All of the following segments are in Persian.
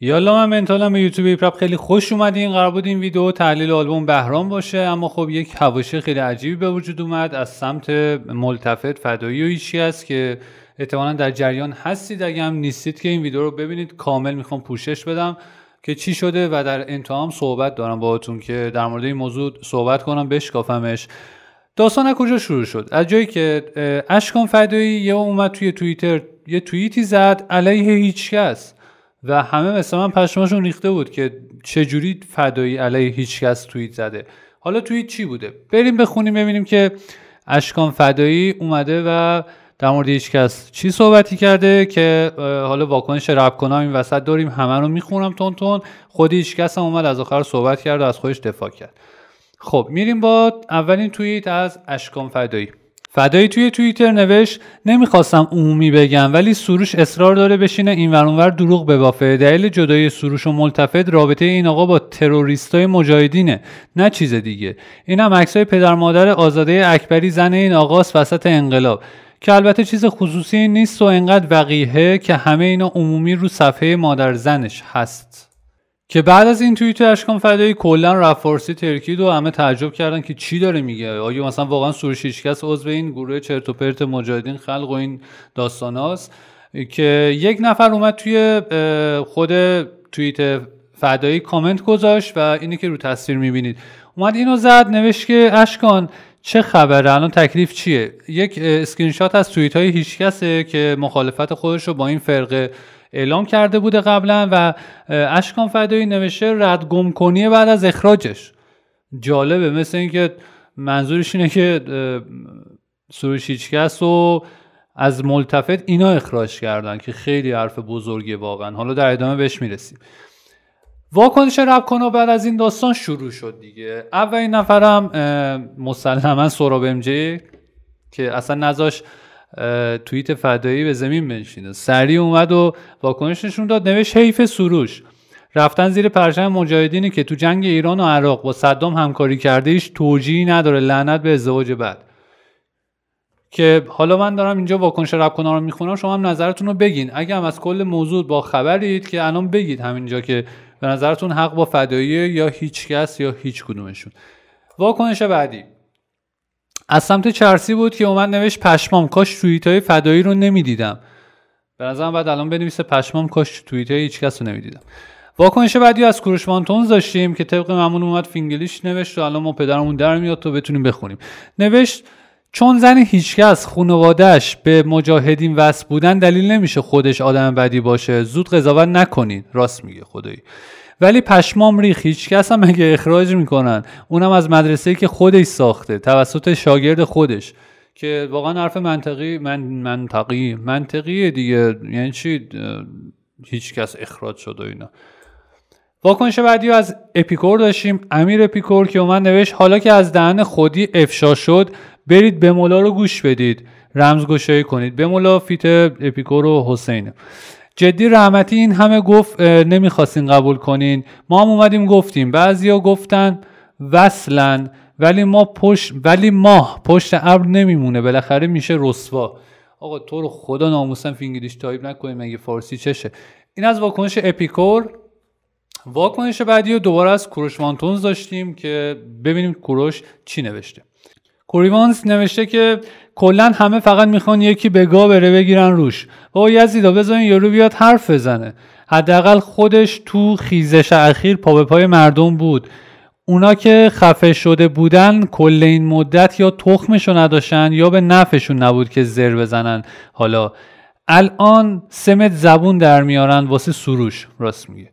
یالا من منتالم به یوتیوب ایپراب خیلی خوش اومدین قرار بود این ویدیو تحلیل آلبوم بهرام باشه اما خب یک حواشی خیلی عجیبی به وجود اومد از سمت ملتفت فدایی و ایشی است که احتمالا در جریان هستید اگه هم نیستید که این ویدیو رو ببینید کامل میخوام پوشش بدم که چی شده و در انتهام صحبت دارم باهاتون که در مورد این موضوع صحبت کنم بشکافمش داستان از کجا شروع شد از جایی که اشکان فدایی یه اومد توی توییتر یه توییتی زد علیه هیچکس و همه مثل من پشماشون ریخته بود که چجوری فدایی علیه هیچکس توییت زده حالا توییت چی بوده بریم بخونیم ببینیم که اشکان فدایی اومده و در مورد هیچکس چی صحبتی کرده که حالا واکنش رب کنم این وسط داریم همه رو میخونم تون تون خود هیچکس هم اومد از آخر صحبت کرد و از خودش دفاع کرد خب میریم با اولین توییت از اشکان فدایی فدایی توی توییتر نوشت نمیخواستم عمومی بگم ولی سروش اصرار داره بشینه این ورانور دروغ ببافه دلیل جدای سروش و ملتفت رابطه این آقا با تروریستای مجاهدینه نه چیز دیگه اینم عکسای پدر مادر آزاده اکبری زن این آقاست وسط انقلاب که البته چیز خصوصی نیست و انقدر وقیحه که همه اینا عمومی رو صفحه مادر زنش هست که بعد از این توییت اشکان فدایی کلا رفارسی ترکید و همه تعجب کردن که چی داره میگه آیا مثلا واقعا سروش هیچکس عضو این گروه چرت و پرت مجاهدین خلق و این داستاناست که یک نفر اومد توی خود توییت فدایی کامنت گذاشت و اینی که رو تصویر میبینید اومد اینو زد نوشت که اشکان چه خبره الان تکلیف چیه یک اسکرین شات از توییت های هیچکسه که مخالفت خودش رو با این فرقه اعلام کرده بوده قبلا و اشکان فدایی نوشته رد گم کنی بعد از اخراجش جالبه مثل اینکه منظورش اینه که سروش هیچکس و از ملتفت اینا اخراج کردن که خیلی حرف بزرگی واقعا حالا در ادامه بهش میرسیم واکنش رب کنو بعد از این داستان شروع شد دیگه اولین نفرم مسلما سراب ام که اصلا نذاش توییت فدایی به زمین بنشینه سریع اومد و واکنش داد نوشت حیف سروش رفتن زیر پرچم مجاهدینی که تو جنگ ایران و عراق با صدام همکاری کرده ایش توجیهی نداره لعنت به ازدواج بعد که حالا من دارم اینجا واکنش رب کنار رو میخونم شما هم نظرتون رو بگین اگه هم از کل موضوع با خبرید که الان بگید همینجا که به نظرتون حق با فدایی یا هیچکس یا هیچ کدومشون واکنش بعدی از سمت چرسی بود که اومد نوش پشمام کاش توییت های فدایی رو نمیدیدم به نظرم بعد الان بنویسه پشمام کاش توییت های هیچ کس رو نمیدیدم واکنش بعدی از کوروش داشتیم که طبق معمول اومد فینگلیش نوشت و الان ما پدرمون در میاد تو بتونیم بخونیم نوشت چون زن هیچکس خانوادهش به مجاهدین وصل بودن دلیل نمیشه خودش آدم بدی باشه زود قضاوت نکنین راست میگه خدایی ولی پشمام ریخ هیچکس هم مگه اخراج میکنن اونم از مدرسه که خودش ساخته توسط شاگرد خودش که واقعا حرف منطقی من منطقی منطقی دیگه یعنی چی هیچکس اخراج شد و اینا واکنش بعدی از اپیکور داشتیم امیر اپیکور که اومد نوشت حالا که از دهن خودی افشا شد برید به مولا رو گوش بدید رمز کنید به مولا فیت اپیکور و حسینه جدی رحمتی این همه گفت نمیخواستین قبول کنین ما هم اومدیم گفتیم بعضیا گفتن وصلن ولی ما پشت ولی ماه پشت ابر نمیمونه بالاخره میشه رسوا آقا تو رو خدا ناموسن فینگلیش تایپ نکنیم مگه فارسی چشه این از واکنش اپیکور واکنش بعدی رو دوباره از کوروش وانتونز داشتیم که ببینیم کوروش چی نوشته کوریوانس نوشته که کلا همه فقط میخوان یکی به گا بره بگیرن روش با یزیدا بذارین یارو بیاد حرف بزنه حداقل خودش تو خیزش اخیر پا به پای مردم بود اونا که خفه شده بودن کل این مدت یا تخمشو نداشتن یا به نفعشون نبود که زر بزنن حالا الان سمت زبون در میارن واسه سروش راست میگه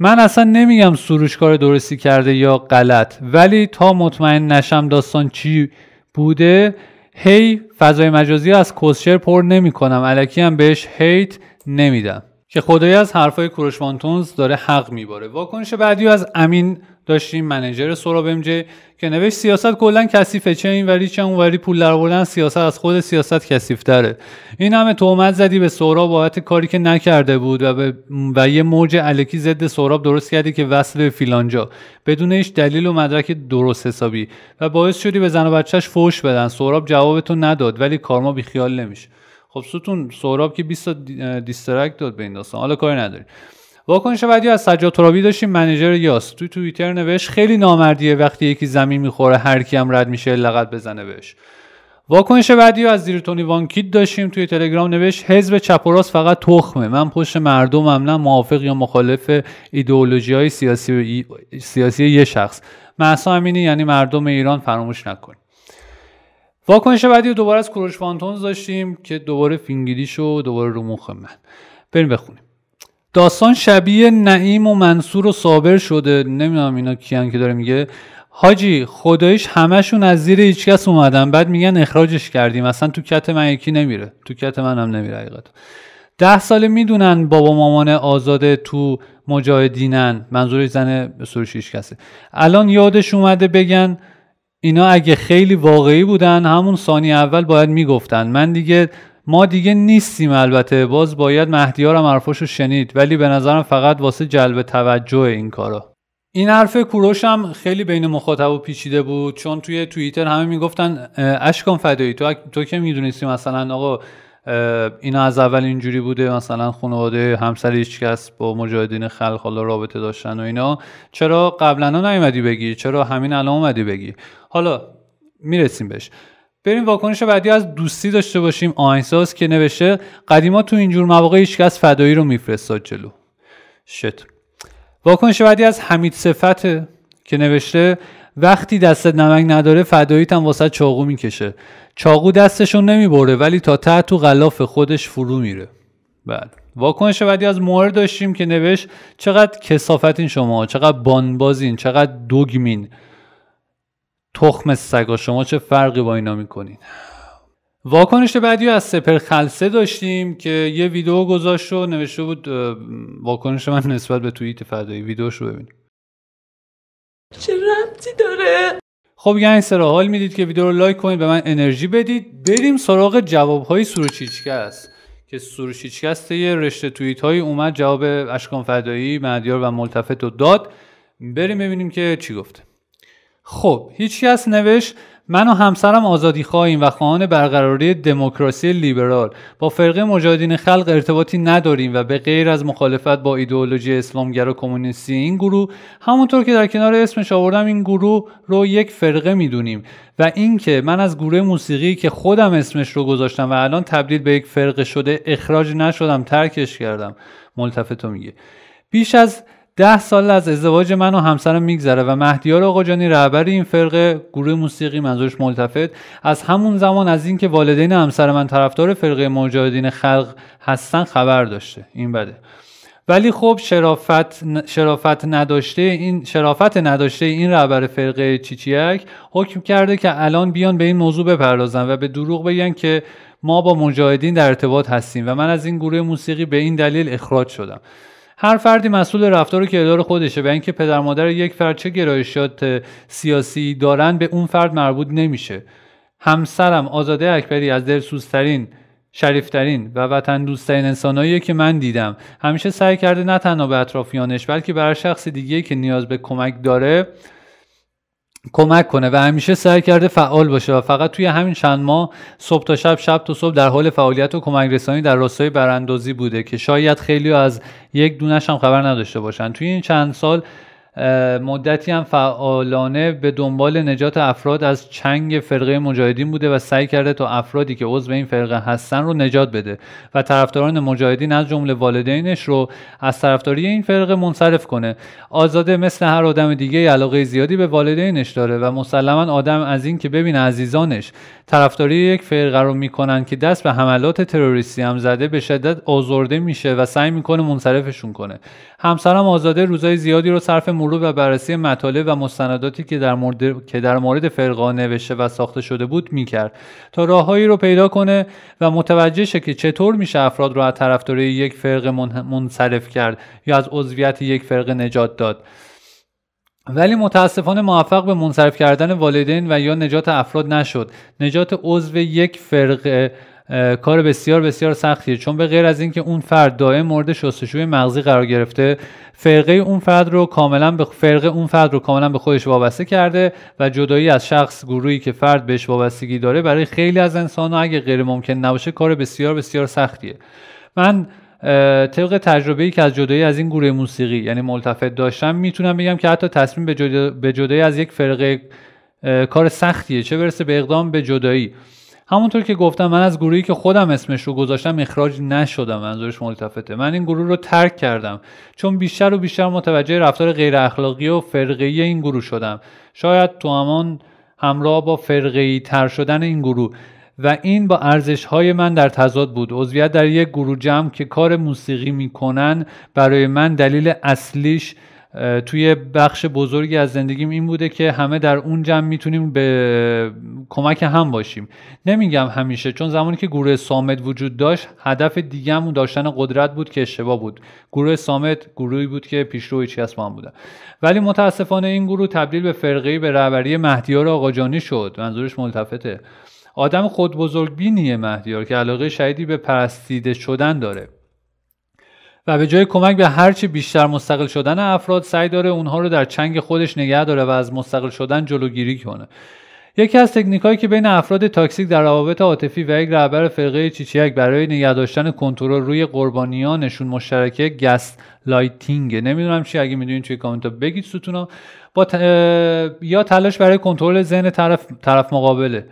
من اصلا نمیگم سروش کار درستی کرده یا غلط ولی تا مطمئن نشم داستان چی بوده هی فضای مجازی از کوسشر پر نمیکنم علکی هم بهش هیت نمیدم که خدای از حرفای کوروش وانتونز داره حق میباره واکنش بعدی از امین داشتیم منیجر سوراب بمجه که نوشت سیاست کلا کثیفه چه این وری چه وری پول درآوردن سیاست از خود سیاست داره. این همه تومت زدی به سوراب بابت کاری که نکرده بود و, به و یه موج علکی ضد سوراب درست کردی که وصل به فیلانجا بدون دلیل و مدرک درست حسابی و باعث شدی به زن و بچهش فوش بدن سوراب جوابتو نداد ولی کارما بیخیال نمیشه خب سوتون سهراب که 20 دیسترکت داد به این داستان حالا کاری نداری واکنش بعدی از سجاد ترابی داشتیم منیجر یاس توی توییتر نوشت خیلی نامردیه وقتی یکی زمین میخوره هر کی هم رد میشه لغت بزنه بهش واکنش بعدی از زیرتونی تونی وانکید داشتیم توی تلگرام نوش حزب چپ و فقط تخمه من پشت مردمم نه موافق یا مخالف ایدئولوژی های سیاسی, سیاسی یه شخص معصا یعنی مردم ایران فراموش نکن واکنش بعدی رو دوباره از کروش فانتونز داشتیم که دوباره فینگلیش و دوباره رو مخ من بریم بخونیم داستان شبیه نعیم و منصور و صابر شده نمیدونم اینا کیان که داره میگه حاجی خدایش همشون از زیر هیچکس اومدن بعد میگن اخراجش کردیم اصلا تو کت من یکی نمیره تو کت من هم نمیره حقیقت ده ساله میدونن بابا مامان آزاده تو مجاهدینن منظورش زن سروش هیچکسه الان یادش اومده بگن اینا اگه خیلی واقعی بودن همون ثانی اول باید میگفتن من دیگه ما دیگه نیستیم البته باز باید هم حرفاشو شنید ولی به نظرم فقط واسه جلب توجه این کارا این حرف کوروش هم خیلی بین مخاطب و پیچیده بود چون توی توییتر همه میگفتن اشکان فدایی تو, تو که میدونستی مثلا آقا اینا از اول اینجوری بوده مثلا خانواده همسر هیچ کس با مجاهدین خلق حالا رابطه داشتن و اینا چرا قبلا نیومدی بگی چرا همین الان اومدی بگی حالا میرسیم بهش بریم واکنش بعدی از دوستی داشته باشیم آهنگساز که نوشته قدیما تو اینجور مواقع کس فدایی رو میفرستاد جلو شت واکنش بعدی از حمید صفته که نوشته وقتی دست نمک نداره فداییت هم واسه چاقو میکشه چاقو دستشون نمیبره ولی تا ته تو غلاف خودش فرو میره بعد. واکنش بعدی از مورد داشتیم که نوشت چقدر کسافتین شما چقدر بانبازین چقدر دوگمین تخم سگا شما چه فرقی با اینا میکنین واکنش بعدی از سپر خلصه داشتیم که یه ویدیو گذاشت و نوشته بود واکنش من نسبت به توییت فدایی ویدیوش رو ببینیم چه ربطی داره خب یه این حال میدید که ویدیو رو لایک کنید به من انرژی بدید بریم سراغ جواب های که سروچیچکست یه رشته توییت های اومد جواب اشکان فدایی مدیار و ملتفت رو داد بریم ببینیم که چی گفته خب هیچ نوشت من و همسرم آزادی خواهیم و خواهان برقراری دموکراسی لیبرال با فرقه مجاهدین خلق ارتباطی نداریم و به غیر از مخالفت با ایدئولوژی و کمونیستی این گروه همونطور که در کنار اسمش آوردم این گروه رو یک فرقه میدونیم و اینکه من از گروه موسیقی که خودم اسمش رو گذاشتم و الان تبدیل به یک فرقه شده اخراج نشدم ترکش کردم ملتفتو میگه بیش از ده سال از ازدواج من و همسرم میگذره و مهدیار آقاجانی رهبر این فرقه گروه موسیقی منظورش ملتفت از همون زمان از اینکه والدین همسر من طرفدار فرقه مجاهدین خلق هستن خبر داشته این بده ولی خب شرافت, شرافت نداشته این شرافت نداشته این رهبر فرقه چیچیک حکم کرده که الان بیان به این موضوع بپردازن و به دروغ بگن که ما با مجاهدین در ارتباط هستیم و من از این گروه موسیقی به این دلیل اخراج شدم هر فردی مسئول رفتار و کردار خودشه و اینکه پدر مادر یک فرد چه گرایشات سیاسی دارن به اون فرد مربوط نمیشه همسرم آزاده اکبری از دلسوزترین شریفترین و وطن دوستترین انسانایی که من دیدم همیشه سعی کرده نه تنها به اطرافیانش بلکه بر شخص دیگه که نیاز به کمک داره کمک کنه و همیشه سعی کرده فعال باشه و فقط توی همین چند ماه صبح تا شب شب تا صبح در حال فعالیت و کمک رسانی در راستای براندازی بوده که شاید خیلی از یک دونش هم خبر نداشته باشن توی این چند سال مدتی هم فعالانه به دنبال نجات افراد از چنگ فرقه مجاهدین بوده و سعی کرده تا افرادی که عضو این فرقه هستن رو نجات بده و طرفداران مجاهدین از جمله والدینش رو از طرفداری این فرقه منصرف کنه آزاده مثل هر آدم دیگه علاقه زیادی به والدینش داره و مسلما آدم از این که ببینه عزیزانش طرفداری یک فرقه رو میکنن که دست به حملات تروریستی هم زده به شدت آزرده میشه و سعی میکنه منصرفشون کنه همسرم آزاده روزای زیادی رو صرف و بررسی مطالب و مستنداتی که در مورد که در مورد فرقه نوشته و ساخته شده بود میکرد تا راههایی رو پیدا کنه و متوجه شه که چطور میشه افراد رو از طرفداری یک فرق منصرف کرد یا از عضویت یک فرقه نجات داد ولی متاسفانه موفق به منصرف کردن والدین و یا نجات افراد نشد نجات عضو یک فرقه کار بسیار بسیار سختیه چون به غیر از اینکه اون فرد دائم مورد شستشوی مغزی قرار گرفته فرقه اون فرد رو کاملا به فرقه اون فرد رو کاملا به خودش وابسته کرده و جدایی از شخص گروهی که فرد بهش وابستگی داره برای خیلی از انسان‌ها اگه غیر ممکن نباشه کار بسیار بسیار سختیه من طبق تجربه که از جدایی از این گروه موسیقی یعنی ملتفت داشتم میتونم بگم که حتی تصمیم به, جدایی از یک فرقه کار سختیه چه برسه به اقدام به جدایی همونطور که گفتم من از گروهی که خودم اسمش رو گذاشتم اخراج نشدم منظورش ملتفته من این گروه رو ترک کردم چون بیشتر و بیشتر متوجه رفتار غیر اخلاقی و فرقه این گروه شدم شاید تو همان همراه با فرقه تر شدن این گروه و این با ارزش های من در تضاد بود عضویت در یک گروه جمع که کار موسیقی میکنن برای من دلیل اصلیش توی بخش بزرگی از زندگیم این بوده که همه در اون جمع میتونیم به کمک هم باشیم نمیگم همیشه چون زمانی که گروه سامت وجود داشت هدف دیگهمون داشتن قدرت بود که اشتباه بود گروه سامت گروهی بود که پیشرو چی از ما هم بودن ولی متاسفانه این گروه تبدیل به فرقه به رهبری مهدیار آقاجانی شد منظورش ملتفته آدم خود بزرگ بینیه مهدیار که علاقه شدیدی به پرستیده شدن داره و به جای کمک به هرچه بیشتر مستقل شدن افراد سعی داره اونها رو در چنگ خودش نگه داره و از مستقل شدن جلوگیری کنه یکی از تکنیکایی که بین افراد تاکسیک در روابط عاطفی و یک رهبر فرقه چیچیک برای نگه داشتن کنترل روی قربانیانشون مشترکه گس لایتینگ نمیدونم چی اگه میدونین توی کامنت ها بگید ستونا با یا تلاش برای کنترل ذهن طرف طرف مقابله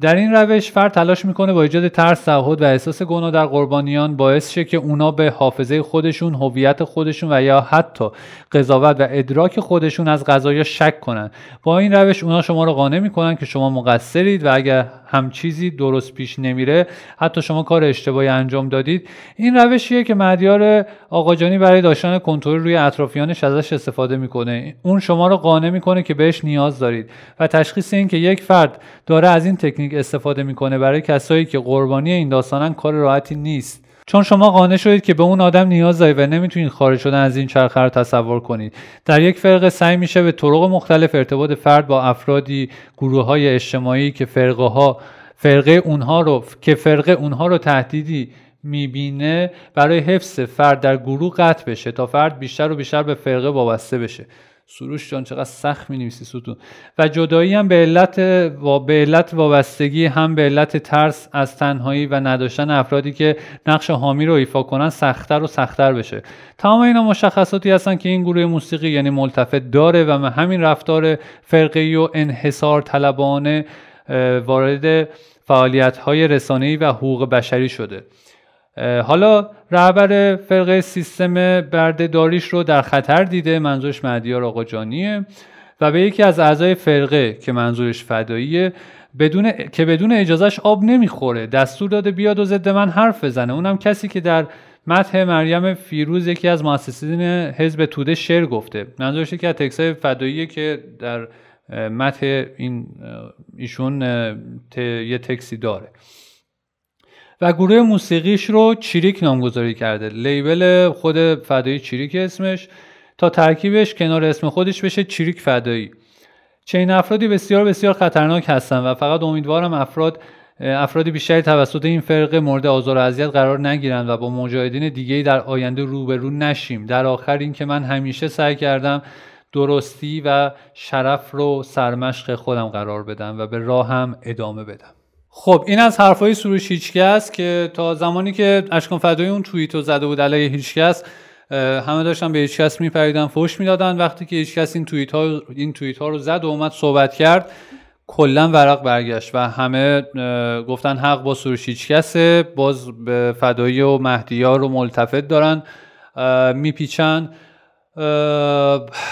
در این روش فرد تلاش میکنه با ایجاد ترس تعهد و احساس گناه در قربانیان باعث شه که اونا به حافظه خودشون هویت خودشون و یا حتی قضاوت و ادراک خودشون از قضایا شک کنن با این روش اونا شما رو قانع میکنن که شما مقصرید و اگر هم چیزی درست پیش نمیره حتی شما کار اشتباهی انجام دادید این روشیه که مدیار آقاجانی برای داشتن کنترل روی اطرافیانش ازش استفاده میکنه اون شما رو قانع میکنه که بهش نیاز دارید و تشخیص این که یک فرد داره از این تکنیک تکنیک استفاده میکنه برای کسایی که قربانی این داستانن کار راحتی نیست چون شما قانع شدید که به اون آدم نیاز دارید و نمیتونید خارج شدن از این چرخه رو تصور کنید در یک فرقه سعی میشه به طرق مختلف ارتباط فرد با افرادی گروه های اجتماعی که فرقه ها فرقه اونها رو که فرقه اونها رو تهدیدی میبینه برای حفظ فرد در گروه قطع بشه تا فرد بیشتر و بیشتر به فرقه وابسته بشه سروش جان چقدر سخت می نویسی ستون و جدایی هم به علت, و... به علت وابستگی هم به علت ترس از تنهایی و نداشتن افرادی که نقش حامی رو ایفا کنن سختتر و سختتر بشه تمام اینا مشخصاتی هستن که این گروه موسیقی یعنی ملتفت داره و من همین رفتار فرقی و انحصار طلبانه وارد فعالیت های رسانه‌ای و حقوق بشری شده حالا رهبر فرقه سیستم داریش رو در خطر دیده منظورش آقا آقاجانیه و به یکی از اعضای فرقه که منظورش فداییه بدون که بدون اجازهش آب نمیخوره دستور داده بیاد و ضد من حرف بزنه اونم کسی که در متح مریم فیروز یکی از مؤسسین حزب توده شعر گفته منظورش که از تکسای فداییه که در متح این ایشون یه تکسی داره و گروه موسیقیش رو چریک نامگذاری کرده لیبل خود فدایی چریک اسمش تا ترکیبش کنار اسم خودش بشه چیریک فدایی چنین افرادی بسیار بسیار خطرناک هستن و فقط امیدوارم افراد افرادی بیشتری توسط این فرقه مورد آزار و اذیت قرار نگیرند و با مجاهدین دیگه در آینده روبرو نشیم در آخر اینکه من همیشه سعی کردم درستی و شرف رو سرمشق خودم قرار بدم و به راهم ادامه بدم خب این از حرفای سروش هیچکس که تا زمانی که اشکان فدایی اون رو زده بود علیه هیچکس همه داشتن به هیچکس میپریدن فوش میدادن وقتی که هیچکس این توییت ها این توییت ها رو زد و اومد صحبت کرد کلا ورق برگشت و همه گفتن حق با سروش هیچکسه باز به فدایی و مهدیار رو ملتفت دارن میپیچن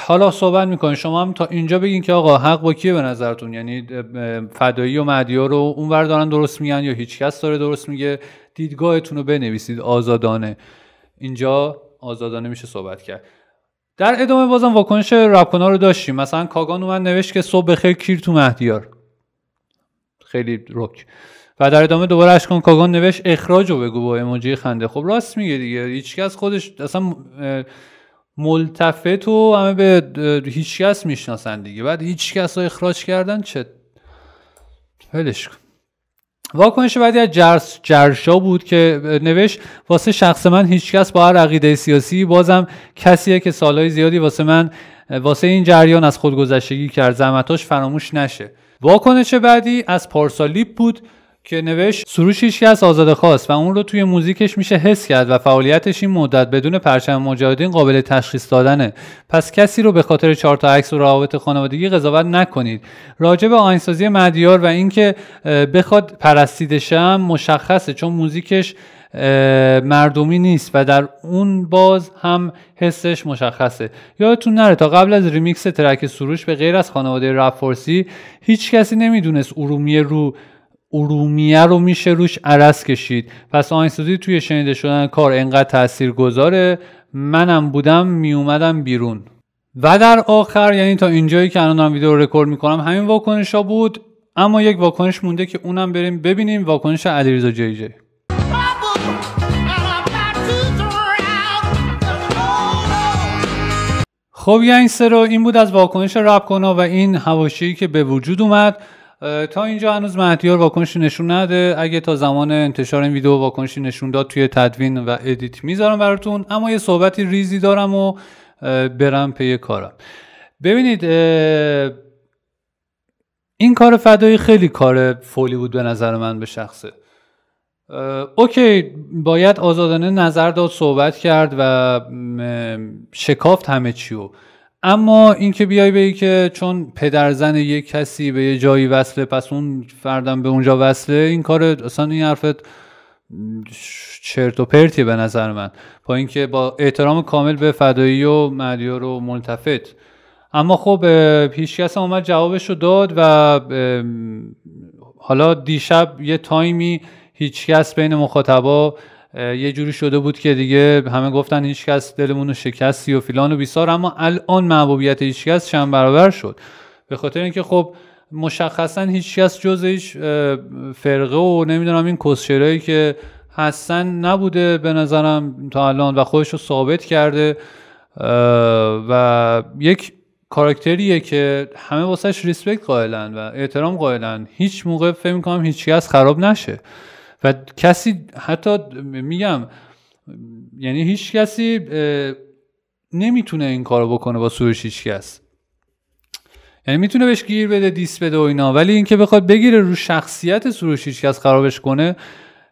حالا صحبت میکنیم شما هم تا اینجا بگین که آقا حق با کیه به نظرتون یعنی فدایی و مدیا رو اونور دارن درست میگن یا هیچکس داره درست میگه دیدگاهتون رو بنویسید آزادانه اینجا آزادانه میشه صحبت کرد در ادامه بازم واکنش رپکنا رو داشتیم مثلا کاگان اومد نوشت که صبح بخیر کیر تو مهدیار خیلی رک و در ادامه دوباره اشکان کاگان نوشت اخراج بگو با اموجی خنده خب راست میگه دیگه هیچکس خودش اصلا ملتفت و همه به هیچکس میشناسن دیگه بعد هیچکس رو اخراج کردن چه فلش واکنش بعدی از جرشا بود که نوشت واسه شخص من هیچکس با هر عقیده سیاسی بازم کسیه که سالهای زیادی واسه من واسه این جریان از خودگذشتگی کرد زحمتاش فراموش نشه واکنش بعدی از پارسالیب بود که نوشت سروش هیچ از آزاد خواست و اون رو توی موزیکش میشه حس کرد و فعالیتش این مدت بدون پرچم مجاهدین قابل تشخیص دادنه پس کسی رو به خاطر چهار تا عکس و روابط خانوادگی قضاوت نکنید راجع به آهنگسازی مدیار و اینکه بخواد پرستیدشم مشخصه چون موزیکش مردمی نیست و در اون باز هم حسش مشخصه یادتون نره تا قبل از ریمیکس ترک سروش به غیر از خانواده رپ فارسی هیچ کسی نمیدونست ارومیه رو ارومیه رو میشه روش عرض کشید پس آهنگسازی توی شنیده شدن کار انقدر تاثیرگذاره. گذاره منم بودم میومدم بیرون و در آخر یعنی تا اینجایی که دارم ویدیو رو رکورد میکنم همین واکنش ها بود اما یک واکنش مونده که اونم بریم ببینیم واکنش علیرضا جی جی خب یعنی سرا این بود از واکنش رپ و این هواشی که به وجود اومد تا اینجا هنوز مهدیار واکنشی نشون نده اگه تا زمان انتشار این ویدیو واکنشی نشون داد توی تدوین و ادیت میذارم براتون اما یه صحبتی ریزی دارم و برم پی کارم ببینید این کار فدایی خیلی کار فولی بود به نظر من به شخصه اوکی باید آزادانه نظر داد صحبت کرد و شکافت همه چیو اما اینکه بیای بگی که چون پدرزن یک کسی به یه جایی وصله پس اون فردم به اونجا وصله این کار اصلا این حرفت چرت و پرتی به نظر من با اینکه با احترام کامل به فدایی و مدیار و ملتفت اما خب هیچکس اومد جوابش رو داد و حالا دیشب یه تایمی هیچکس بین مخاطبا یه جوری شده بود که دیگه همه گفتن هیچکس دلمون رو شکستی و فیلان و بیسار اما الان محبوبیت هیچکس چند برابر شد به خاطر اینکه خب مشخصا هیچکس جز هیچ فرقه و نمیدونم این کسشرایی که هستن نبوده به نظرم تا الان و خودش رو ثابت کرده و یک کاراکتریه که همه واسهش ریسپکت قائلن و احترام قائلن هیچ موقع فکر میکنم هیچ خراب نشه و کسی حتی میگم یعنی هیچ کسی نمیتونه این کارو بکنه با سروش هیچ کس یعنی میتونه بهش گیر بده دیس بده و اینا ولی اینکه بخواد بگیره رو شخصیت سروش هیچ کس خرابش کنه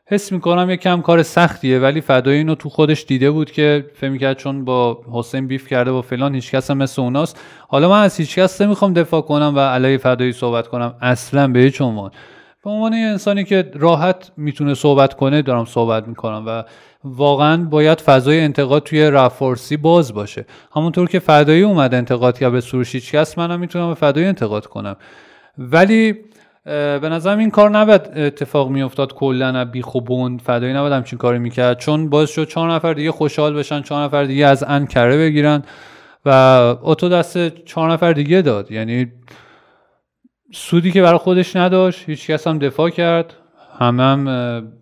حس میکنم یه کم کار سختیه ولی فدای اینو تو خودش دیده بود که فهمی کرد چون با حسین بیف کرده با فلان هیچکس هم مثل اوناست حالا من از هیچکس نمیخوام دفاع کنم و علیه فدایی صحبت کنم اصلا به هیچ عنوان به عنوان یه انسانی که راحت میتونه صحبت کنه دارم صحبت میکنم و واقعا باید فضای انتقاد توی رفارسی باز باشه همونطور که فدایی اومد انتقاد کرد به سروشیچ هیچکس منم میتونم به فدایی انتقاد کنم ولی به نظرم این کار نباید اتفاق میافتاد کلا نه فدایی نباید همچین کاری میکرد چون باز شد چهار نفر دیگه خوشحال بشن چهار نفر دیگه از ان کره بگیرن و اتو دست چهار نفر دیگه داد یعنی سودی که برای خودش نداشت هیچکس هم دفاع کرد همه هم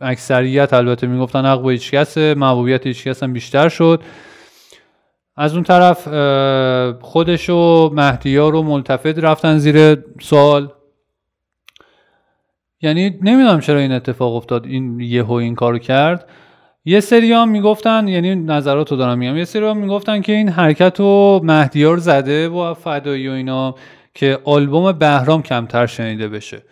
اکثریت البته میگفتن حق با هیچکسه محبوبیت کس هم بیشتر شد از اون طرف خودش و مهدیار رو ملتفد رفتن زیر سال. یعنی نمیدونم چرا این اتفاق افتاد این یهو این کارو کرد یه سری هم میگفتن یعنی نظرات رو دارم میگم یه سری هم میگفتن که این حرکت رو مهدیار زده با فدایی و اینا که آلبوم بهرام کمتر شنیده بشه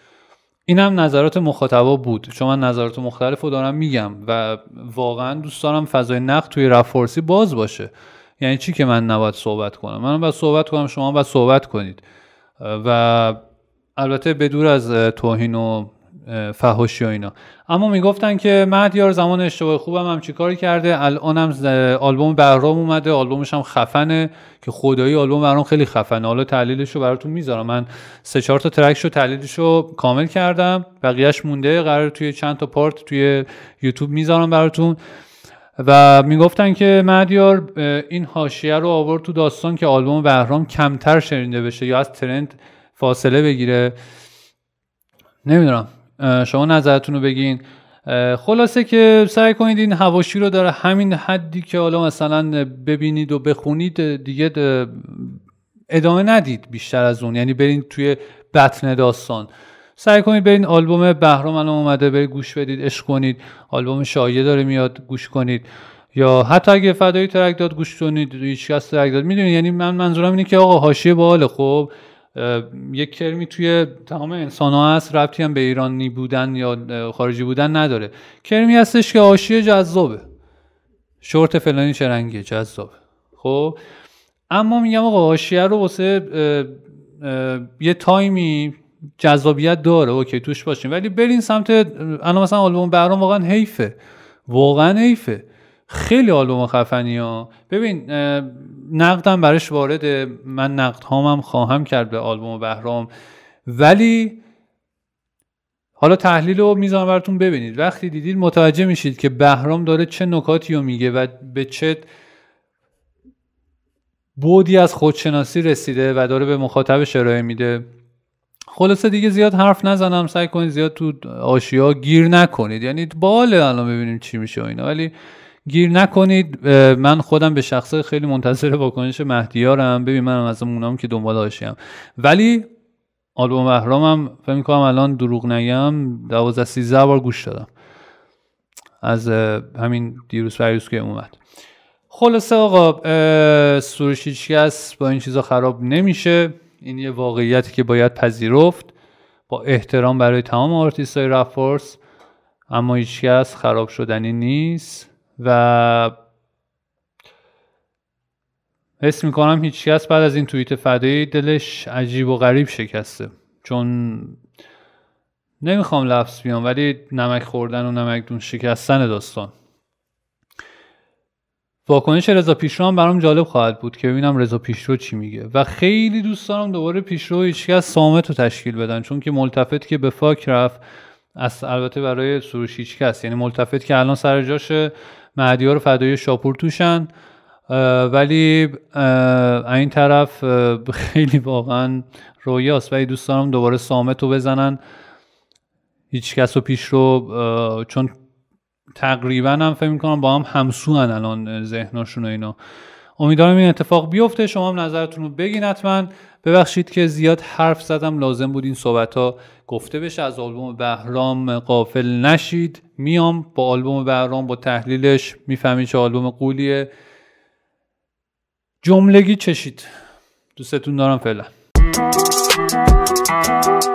این هم نظرات مخاطبا بود چون من نظرات مختلف رو دارم میگم و واقعا دوست دارم فضای نقد توی رفورسی باز باشه یعنی چی که من نباید صحبت کنم من باید صحبت کنم شما باید صحبت کنید و البته به از توهین و فهاشی و اینا اما میگفتن که مهدیار زمان اشتباه خوبم هم کاری کرده الانم آلبوم بهرام اومده آلبومش هم خفنه که خدایی آلبوم بهرام خیلی خفنه حالا تحلیلش رو براتون میذارم من سه چهار تا ترکش رو تحلیلش رو کامل کردم بقیهش مونده قرار توی چند تا پارت توی یوتیوب میذارم براتون و میگفتن که مدیار این حاشیه رو آورد تو داستان که آلبوم بهرام کمتر شنیده بشه یا از ترند فاصله بگیره نمیدونم شما نظرتون رو بگین خلاصه که سعی کنید این هواشی رو در همین حدی که حالا مثلا ببینید و بخونید دیگه ادامه ندید بیشتر از اون یعنی برین توی بطن داستان سعی کنید برین آلبوم بهرام الان اومده برید گوش بدید عشق کنید آلبوم شایه داره میاد گوش کنید یا حتی اگه فدایی ترک داد گوش کنید هیچکس ترک داد میدونید یعنی من منظورم اینه که آقا حاشیه باله خب یک کرمی توی تمام انسان ها هست ربطی هم به ایرانی بودن یا خارجی بودن نداره کرمی هستش که آشیه جذابه شورت فلانی شرنگی جذابه خب اما میگم آقا آشیه رو واسه یه تایمی جذابیت داره اوکی توش باشین ولی برین سمت الان مثلا آلبوم برام واقعا حیفه واقعا حیفه خیلی آلبوم خفنی ها ببین نقدم برش وارده من نقد خواهم کرد به آلبوم بهرام ولی حالا تحلیل رو میذارم براتون ببینید وقتی دیدید متوجه میشید که بهرام داره چه نکاتی رو میگه و به چه بودی از خودشناسی رسیده و داره به مخاطبش ارائه میده خلاصه دیگه زیاد حرف نزنم سعی کنید زیاد تو آشیا گیر نکنید یعنی باله الان ببینیم چی میشه و اینا ولی گیر نکنید من خودم به شخص خیلی منتظر واکنش مهدیارم ببین منم از اونام که دنبال هاشیم ولی آلبوم بهرامم فکر کنم الان دروغ نگم 12 13 بار گوش دادم از همین دیروز فریوز که اومد خلاصه آقا هیچکس با این چیزا خراب نمیشه این یه واقعیتی که باید پذیرفت با احترام برای تمام آرتیست های رفورس اما هیچکس خراب شدنی نیست و حس میکنم هیچ کس بعد از این توییت فدایی دلش عجیب و غریب شکسته چون نمیخوام لفظ بیام ولی نمک خوردن و نمک دون شکستن داستان واکنش رضا پیشرو هم برام جالب خواهد بود که ببینم رضا پیشرو چی میگه و خیلی دوست دارم دوباره پیشرو هیچکس سامت رو تشکیل بدن چون که ملتفت که به فاک رفت از البته برای سروش هیچکس یعنی ملتفت که الان سر جاشه مهدیار و شاپور توشن ولی این طرف خیلی واقعا رویاست ولی دوست دارم دوباره سامت رو بزنن هیچ کس و پیش رو چون تقریبا هم فکر میکنم با هم همسو الان ذهناشون و اینا امیدوارم این اتفاق بیفته شما هم نظرتون رو بگین حتما ببخشید که زیاد حرف زدم لازم بود این صحبت ها گفته بشه از آلبوم بهرام قافل نشید میام با آلبوم بهرام با تحلیلش میفهمید چه آلبوم قولیه جملگی چشید دوستتون دارم فعلا